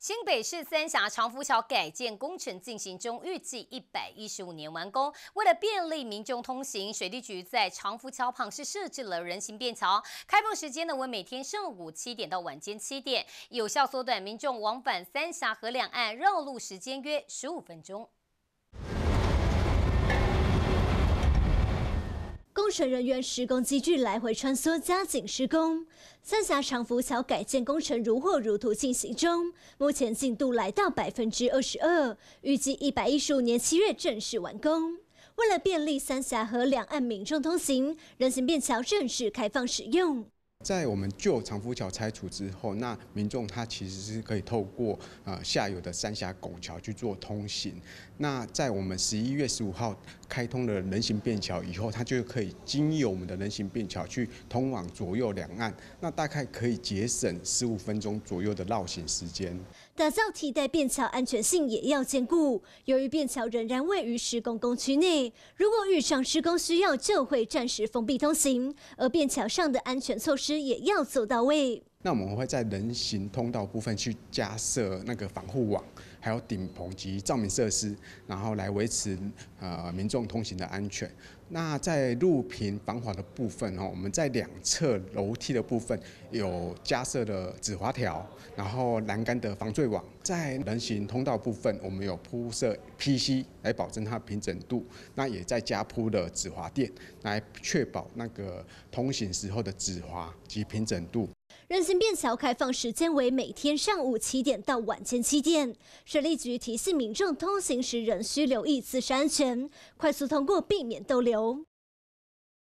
新北市三峡长福桥改建工程进行中，预计一百一十五年完工。为了便利民众通行，水利局在长福桥旁是设置了人行便桥。开放时间呢？为每天上午七点到晚间七点，有效缩短民众往返三峡河两岸绕路时间约十五分钟。工程人员施工机具来回穿梭，加紧施工。三峡长浮桥改建工程如火如荼进行中，目前进度来到百分之二十二，预计一百一十五年七月正式完工。为了便利三峡和两岸民众通行，人行便桥正式开放使用。在我们旧长福桥拆除之后，那民众他其实是可以透过呃下游的三峡拱桥去做通行。那在我们十一月十五号开通了人行便桥以后，他就可以经由我们的人行便桥去通往左右两岸。那大概可以节省十五分钟左右的绕行时间。打造替代便桥，安全性也要兼顾。由于便桥仍然位于施工工区内，如果遇上施工需要，就会暂时封闭通行，而便桥上的安全措施。也要做到位。那我们会在人行通道部分去加设那个防护网。还有顶棚及照明设施，然后来维持呃民众通行的安全。那在路平防滑的部分哦，我们在两侧楼梯的部分有加设的止滑条，然后栏杆的防坠网，在人行通道部分我们有铺设 P C 来保证它平整度，那也在加铺了止滑垫来确保那个通行时候的止滑及平整度。人行便桥开放时间为每天上午七点到晚间七点。水利局提醒民众，通行时仍需留意自身安全，快速通过，避免逗留。